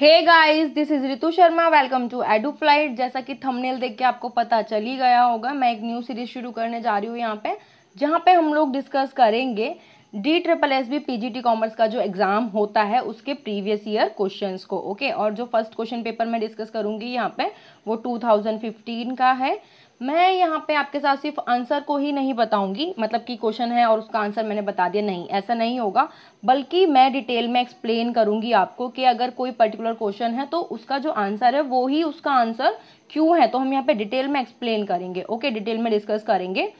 Hey guys this is Ritu Sharma welcome to Edu Flight जैसा कि thumbnail देख के आपको पता चल ही गया होगा मैं एक न्यू सीरीज शुरू करने जा रही हूँ यहाँ पे जहाँ पे हम लोग डिस्कस करेंगे D triple S B P G T commerce का जो एग्ज़ाम होता है उसके प्रीवियस ईयर क्वेश्चंस को ओके okay? और जो फर्स्ट क्वेश्चन पेपर मैं डिस्कस करूंगी यहाँ पे वो 2015 का है मैं यहाँ पे आपके साथ सिर्फ आंसर को ही नहीं बताऊंगी मतलब कि क्वेश्चन है और उसका आंसर मैंने बता दिया नहीं ऐसा नहीं होगा बल्कि मैं डिटेल में एक्सप्लेन करूँगी आपको कि अगर कोई पर्टिकुलर क्वेश्चन है तो उसका जो आंसर है वो ही उसका आंसर क्यों है तो हम यहाँ पे डिटेल में एक्सप्लेन करेंगे ओके डिटेल में डिस्कस करेंगे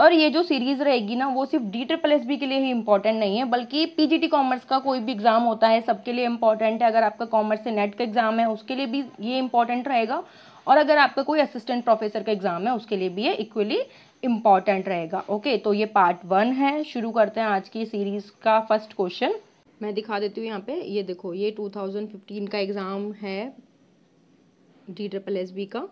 और ये जो सीरीज़ रहेगी ना वो सिर्फ डी ट्रिपल एस बी के लिए ही इंपॉर्टेंट नहीं है बल्कि पीजीटी कॉमर्स का कोई भी एग्ज़ाम होता है सबके लिए इंपॉर्टेंट है अगर आपका कॉमर्स से नेट का एग्ज़ाम है उसके लिए भी ये इंपॉर्टेंट रहेगा और अगर आपका कोई असिस्टेंट प्रोफेसर का एग्ज़ाम है उसके लिए भी ये इक्वली इम्पॉर्टेंट रहेगा ओके तो ये पार्ट वन है शुरू करते हैं आज की सीरीज़ का फर्स्ट क्वेश्चन मैं दिखा देती हूँ यहाँ पे ये देखो ये 2015 का एग्ज़ाम है डी ट्रिपल एस बी का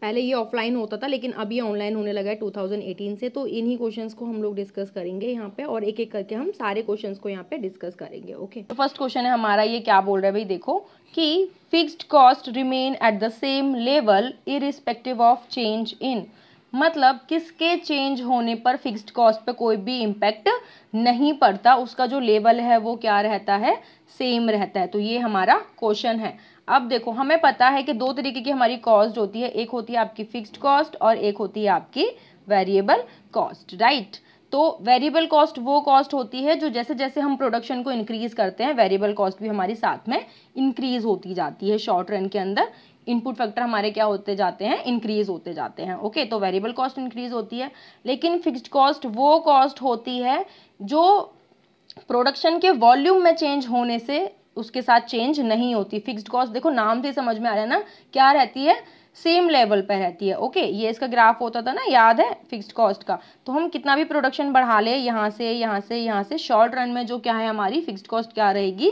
पहले ये ऑफलाइन होता था लेकिन अभी ऑनलाइन होने लगा है 2018 से तो इन्हीं क्वेश्चंस को हम लोग डिस्कस करेंगे यहाँ पे और एक एक करके हम सारे क्वेश्चंस को यहाँ पे डिस्कस करेंगे ओके तो फर्स्ट क्वेश्चन है हमारा ये क्या बोल रहा है भाई देखो कि fixed cost remain at the same level irrespective of change in मतलब किसके चेंज होने पर फिक्स्ड कॉस्ट पे कोई भी इम्पैक्ट नहीं पड़ता उसका जो लेवल है वो क्या रहता है सेम रहता है तो ये हमारा क्वेश्चन है अब देखो हमें पता है कि दो तरीके की हमारी कॉस्ट होती है एक होती है आपकी फिक्स्ड कॉस्ट और एक होती है आपकी वेरिएबल कॉस्ट राइट तो वेरिएबल कॉस्ट वो कॉस्ट होती है जो जैसे जैसे हम प्रोडक्शन को इंक्रीज करते हैं वेरिएबल कॉस्ट भी हमारी साथ में इंक्रीज होती जाती है शॉर्ट रन के अंदर इनपुट फैक्टर हमारे क्या होते जाते हैं इंक्रीज होते जाते हैं ओके तो वेरिएबल कॉस्ट इंक्रीज होती है लेकिन फिक्स्ड कॉस्ट वो कॉस्ट होती है जो प्रोडक्शन के वॉल्यूम में चेंज होने से उसके साथ चेंज नहीं होती फिक्स्ड कॉस्ट देखो नाम से समझ में आ रहा है ना क्या रहती है सेम लेवल पर रहती है ओके ये इसका ग्राफ होता था ना याद है फिक्स्ड कॉस्ट का तो हम कितना भी प्रोडक्शन बढ़ा ले यहाँ से यहाँ से यहाँ से शॉर्ट रन में जो क्या है हमारी फिक्स्ड कॉस्ट क्या रहेगी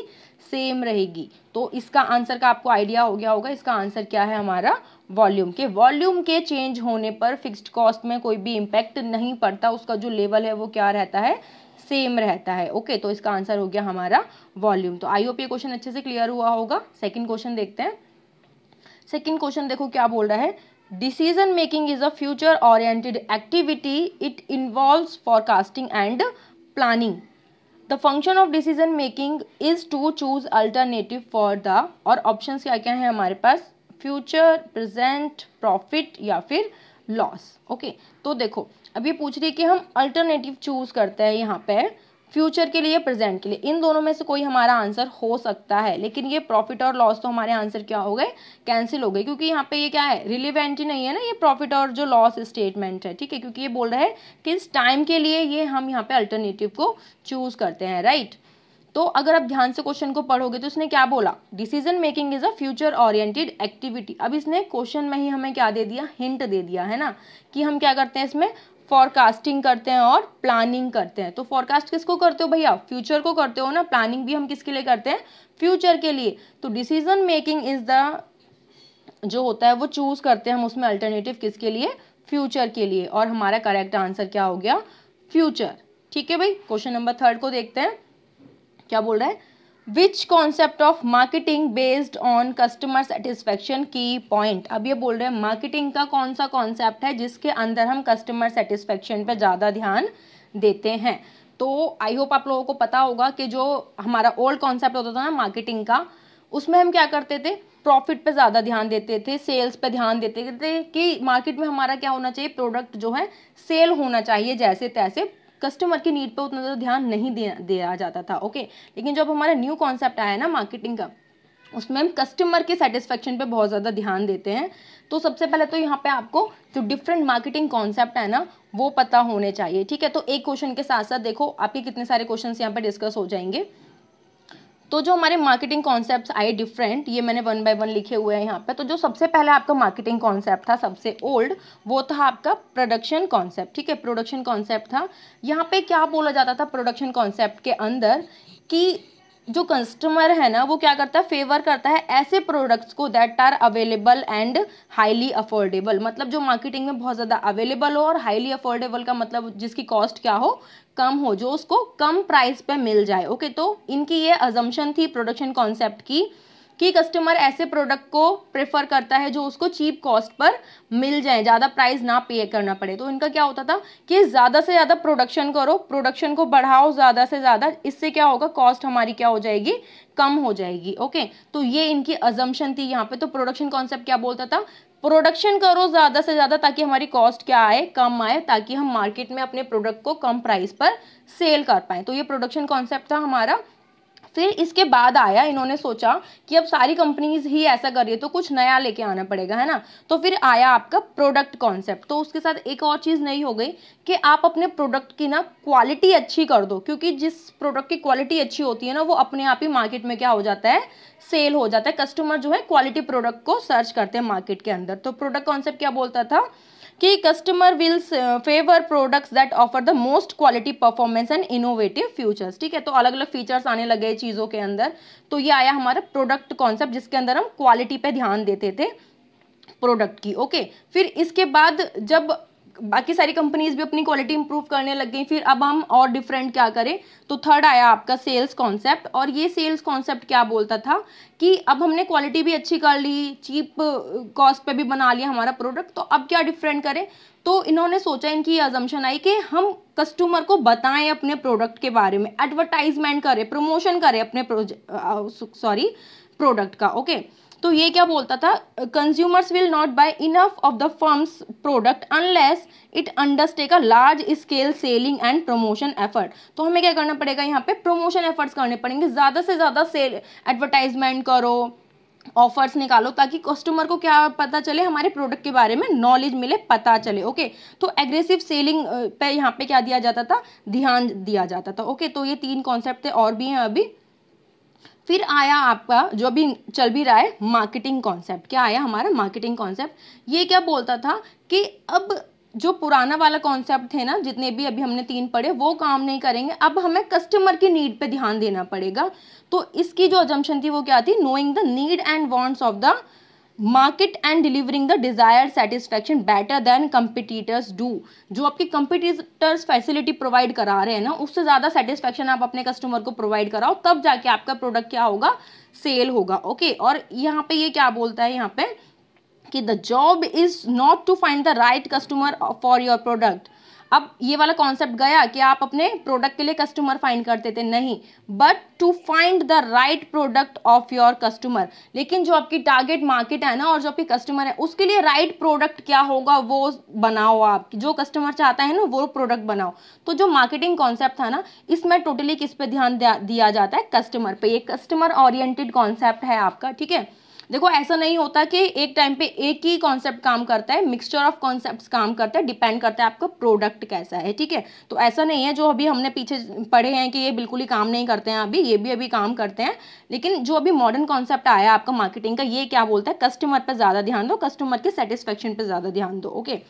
सेम रहेगी तो इसका आंसर का आपको आइडिया हो गया होगा इसका आंसर क्या है हमारा वॉल्यूम के वॉल्यूम के चेंज होने पर फिक्स्ड कॉस्ट में कोई भी इम्पैक्ट नहीं पड़ता उसका जो लेवल है वो क्या रहता है सेम रहता है ओके तो इसका आंसर हो गया हमारा वॉल्यूम तो आईओपी क्वेश्चन अच्छे से क्लियर हुआ होगा सेकंड क्वेश्चन देखते हैं सेकेंड क्वेश्चन देखो क्या बोल रहा है decision making is a future oriented activity it involve forecasting and planning the function of decision making is to choose alternative for the और ऑप्शन क्या क्या है हमारे पास फ्यूचर प्रेजेंट प्रॉफिट या फिर लॉस ओके okay, तो देखो अब ये पूछ रही है कि हम अल्टरनेटिव चूज करते हैं यहाँ पर फ्यूचर के लिए प्रेजेंट के लिए इन दोनों में से कोई हमारा आंसर हो सकता है लेकिन ये प्रॉफिट और लॉस तो हमारे आंसर क्या हो गए कैंसिल हो गए क्योंकि यहाँ पे ये क्या है रिलीवेंट ही नहीं है ना ये प्रॉफिट और जो लॉस स्टेटमेंट है ठीक है क्योंकि ये बोल रहा है कि इस टाइम के लिए ये हम यहाँ पे अल्टरनेटिव को चूज करते हैं राइट तो अगर आप ध्यान से क्वेश्चन को पढ़ोगे तो इसने क्या बोला decision making is a future oriented activity अब इसने क्वेश्चन में ही हमें क्या दे दिया हिंट दे दिया है ना कि हम क्या करते हैं इसमें फॉरकास्टिंग करते हैं और प्लानिंग करते हैं तो फॉरकास्ट किसको करते हो भैया फ्यूचर को करते हो ना प्लानिंग भी हम किसके लिए करते हैं फ्यूचर के लिए तो डिसीजन मेकिंग इज द जो होता है वो चूज करते हैं हम उसमें अल्टरनेटिव किसके लिए फ्यूचर के लिए और हमारा करेक्ट आंसर क्या हो गया फ्यूचर ठीक है भाई क्वेश्चन नंबर थर्ड को देखते हैं क्या बोल रहा है which concept of marketing based on customer satisfaction की पॉइंट अब ये बोल रहे हैं मार्केटिंग का कौन सा कॉन्सेप्ट है जिसके अंदर हम कस्टमर सेटिस्फेक्शन पे ज़्यादा ध्यान देते हैं तो आई होप आप लोगों को पता होगा कि जो हमारा ओल्ड कॉन्सेप्ट होता था ना मार्केटिंग का उसमें हम क्या करते थे प्रॉफिट पे ज़्यादा ध्यान देते थे सेल्स पे ध्यान देते थे कि मार्केट में हमारा क्या होना चाहिए प्रोडक्ट जो है सेल होना चाहिए जैसे तैसे कस्टमर की नीड पर उतना ज़्यादा ध्यान नहीं दिया जाता था ओके लेकिन जब हमारा न्यू कॉन्सेप्ट आया ना मार्केटिंग का उसमें हम कस्टमर के सेटिस्फेक्शन पे बहुत ज़्यादा ध्यान देते हैं तो सबसे पहले तो यहाँ पे आपको जो डिफरेंट मार्केटिंग कॉन्सेप्ट है ना वो पता होने चाहिए ठीक है तो एक क्वेश्चन के साथ साथ देखो आपके कितने सारे क्वेश्चन यहाँ पे डिस्कस हो जाएंगे तो जो हमारे मार्केटिंग कॉन्सेप्ट आए डिफरेंट ये मैंने वन बाय वन लिखे हुए हैं यहाँ पे तो जो सबसे पहले आपका मार्केटिंग कॉन्सेप्ट था सबसे ओल्ड वो था आपका प्रोडक्शन कॉन्सेप्ट ठीक है प्रोडक्शन कॉन्सेप्ट था यहाँ पे क्या बोला जाता था प्रोडक्शन कॉन्सेप्ट के अंदर कि जो कस्टमर है ना वो क्या करता है फेवर करता है ऐसे प्रोडक्ट्स को that are available and highly affordable मतलब जो मार्केटिंग में बहुत ज़्यादा अवेलेबल हो और हाईली अफोर्डेबल का मतलब जिसकी कॉस्ट क्या हो कम हो जो उसको कम प्राइस पे मिल जाए ओके तो इनकी ये अजम्पन थी प्रोडक्शन कॉन्सेप्ट की कि कस्टमर ऐसे प्रोडक्ट को प्रेफर करता है जो उसको चीप कॉस्ट पर मिल जाए ज़्यादा प्राइस ना पे करना पड़े तो इनका क्या होता था कि ज़्यादा से ज़्यादा प्रोडक्शन करो प्रोडक्शन को बढ़ाओ ज़्यादा से ज़्यादा इससे क्या होगा कॉस्ट हमारी क्या हो जाएगी कम हो जाएगी ओके तो ये इनकी अजम्पन थी यहाँ पे तो प्रोडक्शन कॉन्सेप्ट क्या बोलता था प्रोडक्शन करो ज़्यादा से ज़्यादा ताकि हमारी कॉस्ट क्या आए कम आए ताकि हम मार्केट में अपने प्रोडक्ट को कम प्राइस पर सेल कर पाएँ तो ये प्रोडक्शन कॉन्सेप्ट था हमारा फिर इसके बाद आया इन्होंने सोचा कि अब सारी कंपनीज ही ऐसा कर रही है तो कुछ नया लेके आना पड़ेगा है ना तो फिर आया आपका प्रोडक्ट कॉन्सेप्ट तो उसके साथ एक और चीज़ नई हो गई कि आप अपने प्रोडक्ट की ना क्वालिटी अच्छी कर दो क्योंकि जिस प्रोडक्ट की क्वालिटी अच्छी होती है ना वो अपने आप ही मार्केट में क्या हो जाता है सेल हो जाता है कस्टमर जो है क्वालिटी प्रोडक्ट को सर्च करते हैं मार्केट के अंदर तो प्रोडक्ट कॉन्सेप्ट क्या बोलता था कि customer will favour products that offer the most quality performance and innovative futures ठीक है तो अलग अलग फीचर्स आने लगे चीज़ों के अंदर तो ये आया हमारा प्रोडक्ट कॉन्सेप्ट जिसके अंदर हम क्वालिटी पे ध्यान देते थे प्रोडक्ट की ओके okay? फिर इसके बाद जब बाकी सारी कंपनीज भी अपनी क्वालिटी इंप्रूव करने लग गई फिर अब हम और डिफरेंट क्या करें तो थर्ड आया आपका सेल्स कॉन्सेप्ट और ये सेल्स कॉन्सेप्ट क्या बोलता था कि अब हमने क्वालिटी भी अच्छी कर ली चीप कॉस्ट पे भी बना लिया हमारा प्रोडक्ट तो अब क्या डिफरेंट करें तो इन्होंने सोचा इनकी अजम्पन आई कि हम कस्टमर को बताएं अपने प्रोडक्ट के बारे में एडवर्टाइजमेंट करें प्रमोशन करें अपने सॉरी प्रोडक्ट का ओके okay? तो ये क्या बोलता था consumers will not buy enough of the firm's product unless it undertake a large scale selling and promotion effort तो हमें क्या करना पड़ेगा यहाँ पे प्रमोशन एफर्ट्स करने पड़ेंगे ज़्यादा से ज़्यादा सेल एडवर्टाइजमेंट करो ऑफर्स निकालो ताकि कस्टमर को क्या पता चले हमारे प्रोडक्ट के बारे में नॉलेज मिले पता चले ओके तो एग्रेसिव सेलिंग पे यहाँ पे क्या दिया जाता था ध्यान दिया जाता था ओके तो ये तीन कॉन्सेप्ट थे और भी हैं अभी फिर आया आपका जो अभी चल भी रहा है मार्केटिंग कॉन्सेप्ट क्या आया हमारा मार्केटिंग कॉन्सेप्ट ये क्या बोलता था कि अब जो पुराना वाला कॉन्सेप्ट थे ना जितने भी अभी हमने तीन पढ़े वो काम नहीं करेंगे अब हमें कस्टमर की नीड पे ध्यान देना पड़ेगा तो इसकी जो अजम्पन थी वो क्या थी knowing the need and wants of the market and delivering the desire satisfaction better than competitors do जो आपके कंपिटिटर्स फैसिलिटी प्रोवाइड करा रहे हैं ना उससे ज़्यादा सेटिस्फेक्शन आप अपने कस्टमर को प्रोवाइड कराओ तब जाके आपका प्रोडक्ट क्या होगा सेल होगा ओके okay? और यहाँ पे ये क्या बोलता है यहाँ पे कि the job is not to find the right customer for your product अब ये वाला कॉन्सेप्ट गया कि आप अपने प्रोडक्ट के लिए कस्टमर फाइंड करते थे नहीं but to find the right product of your customer लेकिन जो आपकी टारगेट मार्केट है ना और जो आपकी कस्टमर है उसके लिए राइट right प्रोडक्ट क्या होगा वो बनाओ आप जो कस्टमर चाहता है ना वो प्रोडक्ट बनाओ तो जो मार्केटिंग कॉन्सेप्ट था ना इसमें टोटली किस पे ध्यान दिया जाता है कस्टमर पे ये कस्टमर ओरिएंटेड कॉन्सेप्ट है आपका ठीक है देखो ऐसा नहीं होता कि एक टाइम पे एक ही कॉन्सेप्ट काम करता है मिक्सचर ऑफ कॉन्सेप्ट काम करता है डिपेंड करता है आपका प्रोडक्ट कैसा है ठीक है तो ऐसा नहीं है जो अभी हमने पीछे पढ़े हैं कि ये बिल्कुल ही काम नहीं करते हैं अभी ये भी अभी काम करते हैं लेकिन जो अभी मॉडर्न कॉन्सेप्ट आया आपका मार्केटिंग का ये क्या बोलता है कस्टमर पर ज़्यादा ध्यान दो कस्टमर के सेटिस्फेक्शन पर ज़्यादा ध्यान दो ओके okay?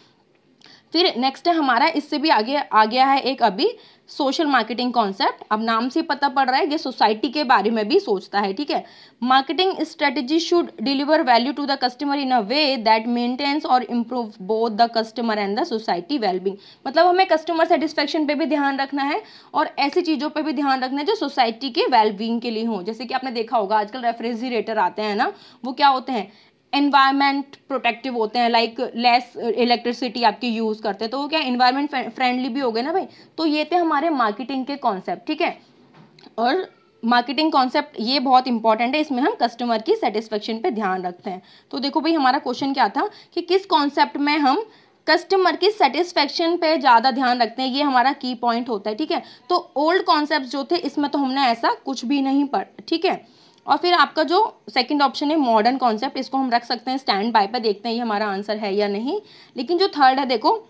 फिर नेक्स्ट है हमारा इससे भी आगे आ गया है एक अभी सोशल मार्केटिंग कॉन्सेप्ट अब नाम से पता पड़ रहा है ये सोसाइटी के बारे में भी सोचता है ठीक है marketing strategy should deliver value to the customer in a way that maintains और improve both the customer and the society wellbeing मतलब हमें कस्टमर सेटिस्फेक्शन पे भी ध्यान रखना है और ऐसी चीज़ों पे भी ध्यान रखना है जो सोसाइटी के वेलबींग के लिए हों जैसे कि आपने देखा होगा आजकल रेफ्रिजरेटर आते हैं ना वो क्या होते हैं इन्वायरमेंट प्रोटेक्टिव होते हैं लाइक लेस इलेक्ट्रिसिटी आपकी यूज़ करते हैं तो वो क्या इन्वायरमेंट फ्रेंडली भी हो गए ना भाई तो ये थे हमारे मार्केटिंग के कॉन्सेप्ट ठीक है और मार्केटिंग कॉन्सेप्ट ये बहुत इंपॉर्टेंट है इसमें हम कस्टमर की सेटिस्फेक्शन पे ध्यान रखते हैं तो देखो भाई हमारा क्वेश्चन क्या था कि किस कॉन्सेप्ट में हम कस्टमर की सेटिस्फेक्शन पे ज़्यादा ध्यान रखते हैं ये हमारा की पॉइंट होता है ठीक है तो ओल्ड कॉन्सेप्ट जो थे इसमें तो हमने ऐसा कुछ भी नहीं पढ़ ठीक है और फिर आपका जो सेकंड ऑप्शन है मॉडर्न कॉन्सेप्ट इसको हम रख सकते हैं स्टैंड बाय पर देखते हैं ये हमारा आंसर है या नहीं लेकिन जो थर्ड है देखो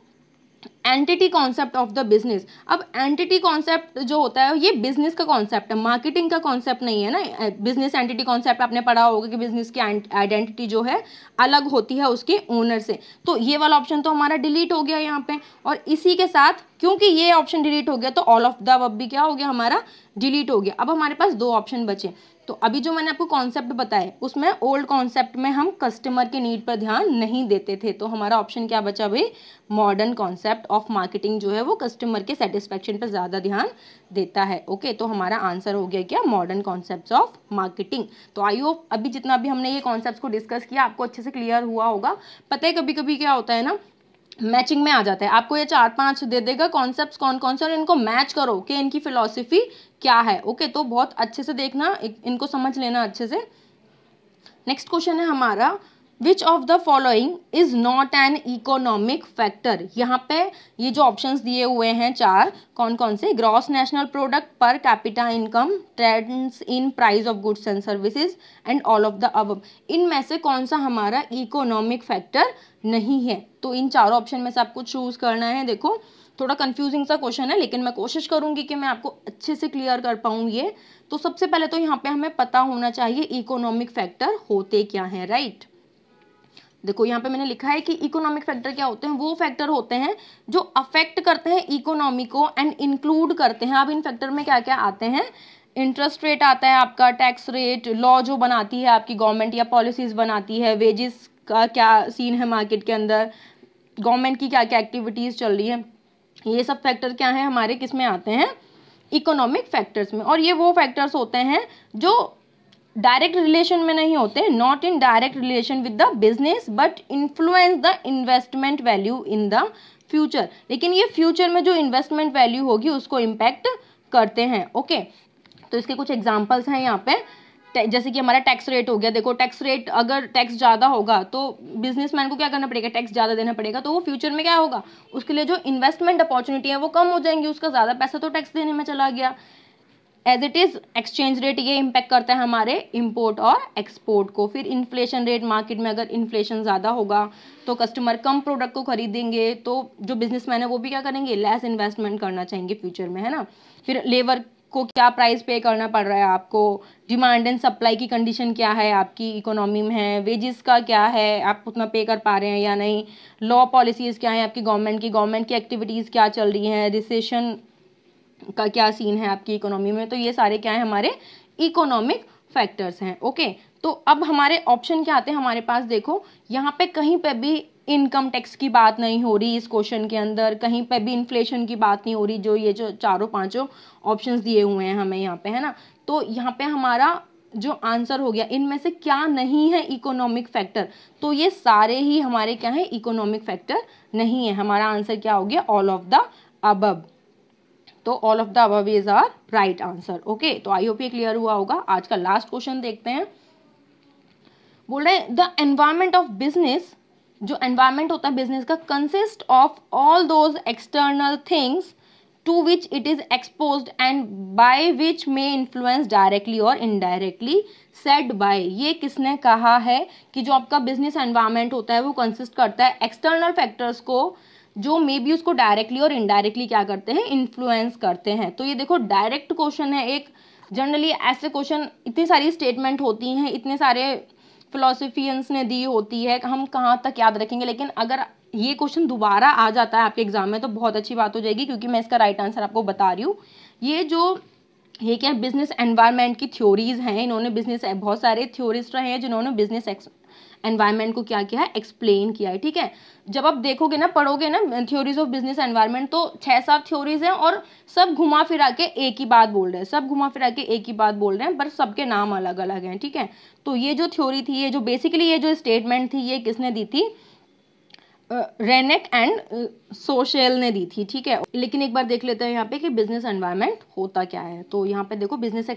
entity concept of the business अब एंटिटी कॉन्सेप्ट जो होता है ये बिजनेस का कॉन्सेप्ट है मार्केटिंग का कॉन्सेप्ट नहीं है ना बिजनेस एंटिटी कॉन्सेप्ट आपने पढ़ा होगा कि बिजनेस की आइडेंटिटी जो है अलग होती है उसके ओनर से तो ये वाला ऑप्शन तो हमारा डिलीट हो गया यहाँ पे और इसी के साथ क्योंकि ये ऑप्शन डिलीट हो गया तो ऑल ऑफ द वब भी क्या हो गया हमारा डिलीट हो गया अब हमारे पास दो ऑप्शन बचे तो अभी जो मैंने आपको कॉन्सेप्ट बताया उसमें ओल्ड कॉन्सेप्ट में हम कस्टमर के नीड पर ध्यान नहीं देते थे तो हमारा ऑप्शन क्या बचा भाई मॉडर्न कॉन्सेप्ट ऑफ मार्केटिंग जो है वो कस्टमर के सेटिस्फेक्शन पर ज़्यादा ध्यान देता है ओके तो हमारा आंसर हो गया क्या मॉडर्न कॉन्सेप्ट ऑफ मार्केटिंग तो आई होप अभी जितना भी हमने ये कॉन्सेप्ट को डिस्कस किया आपको अच्छे से क्लियर हुआ होगा पता है कभी कभी क्या होता है ना मैचिंग में आ जाता है आपको ये चार पांच दे देगा कॉन्सेप्ट्स कौन कौन से और इनको मैच करो कि इनकी फिलॉसफी क्या है ओके तो बहुत अच्छे से देखना इनको समझ लेना अच्छे से नेक्स्ट क्वेश्चन है हमारा which of the following is not an economic factor यहाँ पे ये जो ऑप्शन दिए हुए हैं चार कौन कौन से gross national product per capita income trends in price of goods and services and all of the अब इनमें से कौन सा हमारा इकोनॉमिक फैक्टर नहीं है तो इन चारों ऑप्शन में से आपको चूज करना है देखो थोड़ा कंफ्यूजिंग सा क्वेश्चन है लेकिन मैं कोशिश करूंगी कि मैं आपको अच्छे से क्लियर कर पाऊँ ये तो सबसे पहले तो यहाँ पे हमें पता होना चाहिए इकोनॉमिक फैक्टर होते क्या हैं राइट देखो यहाँ पे मैंने लिखा है कि इकोनॉमिक फैक्टर क्या होते हैं वो फैक्टर होते हैं जो अफेक्ट करते हैं इकोनॉमी को एंड इंक्लूड करते हैं अब इन फैक्टर में क्या क्या आते हैं इंटरेस्ट रेट आता है आपका टैक्स रेट लॉ जो बनाती है आपकी गवर्नमेंट या पॉलिसीज बनाती है वेजेस का क्या सीन है मार्केट के अंदर गवर्नमेंट की क्या क्या एक्टिविटीज़ चल रही है ये सब फैक्टर क्या है हमारे किस में आते हैं इकोनॉमिक फैक्टर्स में और ये वो फैक्टर्स होते हैं जो डायरेक्ट रिलेशन में नहीं होते not in direct relation with the business but influence the investment value in the future लेकिन ये फ्यूचर में जो इन्वेस्टमेंट वैल्यू होगी उसको इम्पैक्ट करते हैं ओके तो इसके कुछ एग्जाम्पल्स हैं यहाँ पे जैसे कि हमारा टैक्स रेट हो गया देखो टैक्स रेट अगर टैक्स ज़्यादा होगा तो बिजनेसमैन को क्या करना पड़ेगा टैक्स ज़्यादा देना पड़ेगा तो वो फ्यूचर में क्या होगा उसके लिए जो इन्वेस्टमेंट अपॉर्चुनिटी है वो कम हो जाएंगी उसका ज़्यादा पैसा तो टैक्स देने में चला गया as it is exchange rate ये इम्पैक्ट करता है हमारे इम्पोर्ट और एक्सपोर्ट को फिर इन्फ्लेशन रेट मार्केट में अगर इन्फ्लेशन ज़्यादा होगा तो कस्टमर कम प्रोडक्ट को खरीदेंगे तो जो बिजनेसमैन है वो भी क्या करेंगे लेस इन्वेस्टमेंट करना चाहेंगे फ्यूचर में है ना फिर लेबर को क्या प्राइस पे करना पड़ रहा है आपको डिमांड एंड सप्लाई की कंडीशन क्या है आपकी इकोनॉमी में है वेजेस का क्या है आप उतना पे कर पा रहे हैं या नहीं लॉ पॉलिसीज़ क्या हैं आपकी गवर्नमेंट की गवर्नमेंट की एक्टिविटीज़ क्या चल रही हैं रिसेशन का क्या सीन है आपकी इकोनॉमी में तो ये सारे क्या है हमारे इकोनॉमिक फैक्टर्स हैं ओके तो अब हमारे ऑप्शन क्या आते हैं हमारे पास देखो यहाँ पे कहीं पे भी इनकम टैक्स की बात नहीं हो रही इस क्वेश्चन के अंदर कहीं पे भी इन्फ्लेशन की बात नहीं हो रही जो ये जो चारों पांचों ऑप्शंस दिए हुए हैं हमें यहाँ पे है ना तो यहाँ पे हमारा जो आंसर हो गया इनमें से क्या नहीं है इकोनॉमिक फैक्टर तो ये सारे ही हमारे क्या है इकोनॉमिक फैक्टर नहीं है हमारा आंसर क्या हो गया ऑल ऑफ द अबब तो all of the above is are right answer okay तो आई होप ये क्लियर हुआ होगा आज का लास्ट क्वेश्चन देखते हैं बोल रहे द एनवायरमेंट ऑफ बिजनेस जो एनवायरमेंट होता है बिजनेस का consist of all those external things to which it is expose and by which may influence directly और इनडायरेक्टली सेट बाय ये किसने कहा है कि जो आपका बिजनेस एनवायरमेंट होता है वो कंसिस्ट करता है एक्सटर्नल फैक्टर्स को जो मे बी उसको डायरेक्टली और इनडायरेक्टली क्या करते हैं इन्फ्लुएंस करते हैं तो ये देखो डायरेक्ट क्वेश्चन है एक जनरली ऐसे क्वेश्चन इतनी सारी स्टेटमेंट होती हैं इतने सारे फिलोसफियंस ने दी होती है हम कहाँ तक याद रखेंगे लेकिन अगर ये क्वेश्चन दोबारा आ जाता है आपके एग्जाम में तो बहुत अच्छी बात हो जाएगी क्योंकि मैं इसका राइट आंसर आपको बता रही हूँ ये जो ये क्या बिजनेस एनवायरमेंट की थ्योरीज हैं इन्होंने बिजनेस बहुत सारे थ्योरिस्ट रहे हैं जिन्होंने बिजनेस एनवायरमेंट को क्या किया है एक्सप्लेन किया है ठीक है जब आप देखोगे ना पढ़ोगे ना थ्योरीज ऑफ बिजनेस एनवायरमेंट तो छः सात थ्योरीज हैं और सब घुमा फिरा के एक ही बात बोल रहे हैं सब घुमा फिरा के एक ही बात बोल रहे हैं पर सबके नाम अलग अलग हैं ठीक है तो ये जो थ्योरी थी ये जो बेसिकली ये जो स्टेटमेंट थी ये किसने दी थी रेनेक एंड सोशल ने दी थी ठीक है लेकिन एक बार देख लेते हैं यहाँ पे कि बिजनेस एनवायरमेंट होता क्या है तो यहाँ पे देखो बिजनेस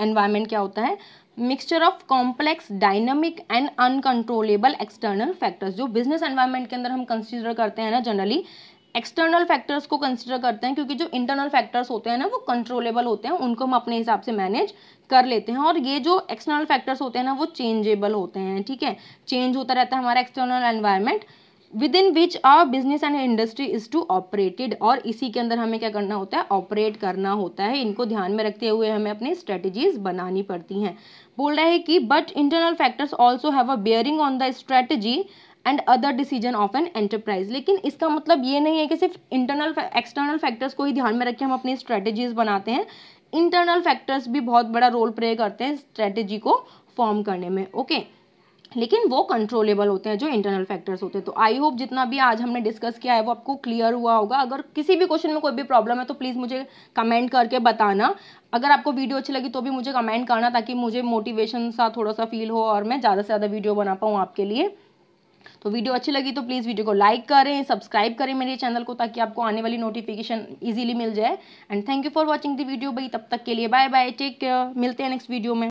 एनवायरमेंट क्या होता है mixture of complex dynamic and uncontrollable external factors जो बिजनेस एनवायरनमेंट के अंदर हम कंसिडर करते हैं ना जनरली एक्सटर्नल फैक्टर्स को कंसिडर करते हैं क्योंकि जो इंटरनल फैक्टर्स होते हैं ना वो कंट्रोलेबल होते हैं उनको हम अपने हिसाब से मैनेज कर लेते हैं और ये जो एक्सटर्नल फैक्टर्स होते हैं ना वो चेंजेबल होते हैं ठीक है चेंज होता रहता है हमारा external environment within which our business and industry is to operated और इसी के अंदर हमें क्या करना होता है ऑपरेट करना होता है इनको ध्यान में रखते हुए हमें अपनी स्ट्रेटजीज बनानी पड़ती हैं बोल रहा है कि but internal factors also have a bearing on the strategy and other decision of an enterprise लेकिन इसका मतलब ये नहीं है कि सिर्फ इंटरनल एक्सटर्नल फैक्टर्स को ही ध्यान में रखें हम अपनी स्ट्रेटजीज बनाते हैं इंटरनल फैक्टर्स भी बहुत बड़ा रोल प्ले करते हैं स्ट्रेटजी को फॉर्म करने में ओके okay? लेकिन वो कंट्रोलेबल होते हैं जो इंटरनल फैक्टर्स होते हैं तो आई होप जितना भी आज हमने डिस्कस किया है वो आपको क्लियर हुआ होगा अगर किसी भी क्वेश्चन में कोई भी प्रॉब्लम है तो प्लीज़ मुझे कमेंट करके बताना अगर आपको वीडियो अच्छी लगी तो भी मुझे कमेंट करना ताकि मुझे मोटिवेशन सा थोड़ा सा फील हो और मैं ज़्यादा से ज़्यादा वीडियो बना पाऊँ आपके लिए तो वीडियो अच्छी लगी तो प्लीज़ वीडियो को लाइक करें सब्सक्राइब करें मेरे चैनल को ताकि आपको आने वाली नोटिफिकेशन ईजिली मिल जाए and thank you for watching the video भाई तब तक के लिए बाय बाय टेक केयर मिलते हैं नेक्स्ट वीडियो में